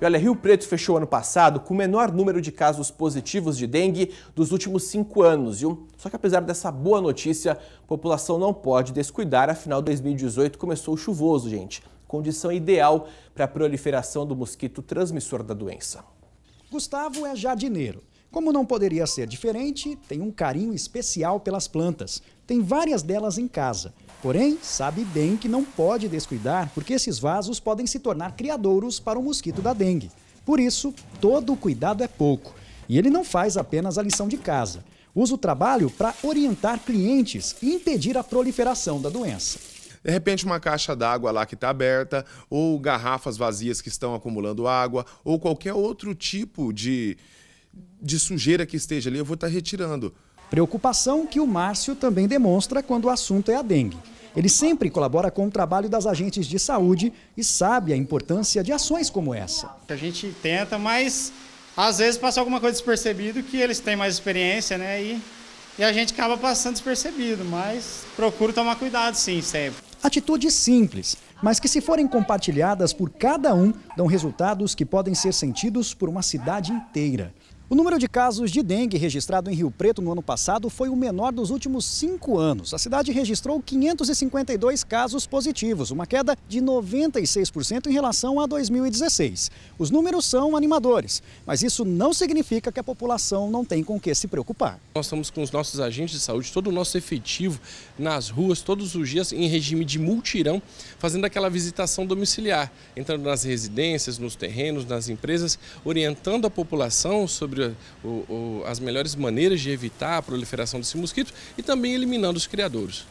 E olha, Rio Preto fechou ano passado com o menor número de casos positivos de dengue dos últimos cinco anos, viu? Só que apesar dessa boa notícia, a população não pode descuidar, afinal 2018 começou chuvoso, gente. Condição ideal para a proliferação do mosquito transmissor da doença. Gustavo é jardineiro. Como não poderia ser diferente, tem um carinho especial pelas plantas. Tem várias delas em casa. Porém, sabe bem que não pode descuidar, porque esses vasos podem se tornar criadouros para o mosquito da dengue. Por isso, todo o cuidado é pouco. E ele não faz apenas a lição de casa. Usa o trabalho para orientar clientes e impedir a proliferação da doença. De repente, uma caixa d'água lá que está aberta, ou garrafas vazias que estão acumulando água, ou qualquer outro tipo de, de sujeira que esteja ali, eu vou estar tá retirando. Preocupação que o Márcio também demonstra quando o assunto é a dengue. Ele sempre colabora com o trabalho das agentes de saúde e sabe a importância de ações como essa. A gente tenta, mas às vezes passa alguma coisa despercebido que eles têm mais experiência, né? E, e a gente acaba passando despercebido, mas procuro tomar cuidado sim, sempre. Atitudes simples, mas que se forem compartilhadas por cada um, dão resultados que podem ser sentidos por uma cidade inteira. O número de casos de dengue registrado em Rio Preto no ano passado foi o menor dos últimos cinco anos. A cidade registrou 552 casos positivos, uma queda de 96% em relação a 2016. Os números são animadores, mas isso não significa que a população não tem com o que se preocupar. Nós estamos com os nossos agentes de saúde, todo o nosso efetivo nas ruas, todos os dias, em regime de multirão, fazendo aquela visitação domiciliar, entrando nas residências, nos terrenos, nas empresas, orientando a população sobre sobre o, o, as melhores maneiras de evitar a proliferação desse mosquito e também eliminando os criadores.